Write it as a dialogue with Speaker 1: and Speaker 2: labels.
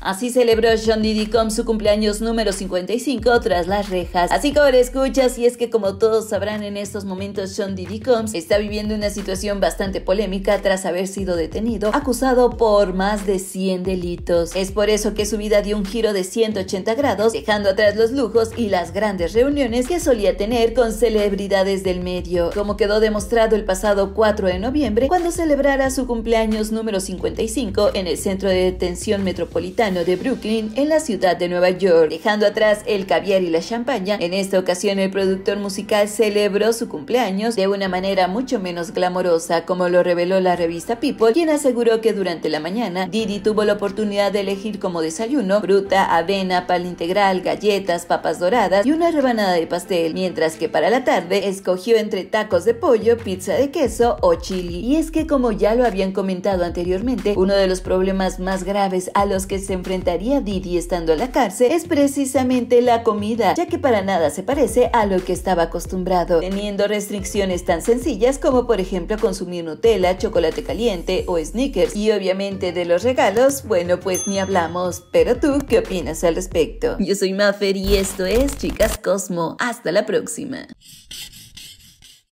Speaker 1: Así celebró John Diddy Combs su cumpleaños número 55 tras las rejas. Así que ahora escuchas, y es que como todos sabrán en estos momentos, John Diddy Combs está viviendo una situación bastante polémica tras haber sido detenido, acusado por más de 100 delitos. Es por eso que su vida dio un giro de 180 grados, dejando atrás los lujos y las grandes reuniones que solía tener con celebridades del medio, como quedó demostrado el pasado 4 de noviembre cuando celebrara su cumpleaños número 55 en el Centro de Detención Metropolitana de Brooklyn en la ciudad de Nueva York. Dejando atrás el caviar y la champaña, en esta ocasión el productor musical celebró su cumpleaños de una manera mucho menos glamorosa, como lo reveló la revista People, quien aseguró que durante la mañana Didi tuvo la oportunidad de elegir como desayuno fruta, avena, pal integral, galletas, papas doradas y una rebanada de pastel, mientras que para la tarde escogió entre tacos de pollo, pizza de queso o chili. Y es que como ya lo habían comentado anteriormente, uno de los problemas más graves a los que se enfrentaría Didi estando en la cárcel es precisamente la comida, ya que para nada se parece a lo que estaba acostumbrado, teniendo restricciones tan sencillas como por ejemplo consumir Nutella, chocolate caliente o sneakers. Y obviamente de los regalos, bueno pues ni hablamos, pero tú, ¿qué opinas al respecto? Yo soy Maffer y esto es Chicas Cosmo. Hasta la próxima.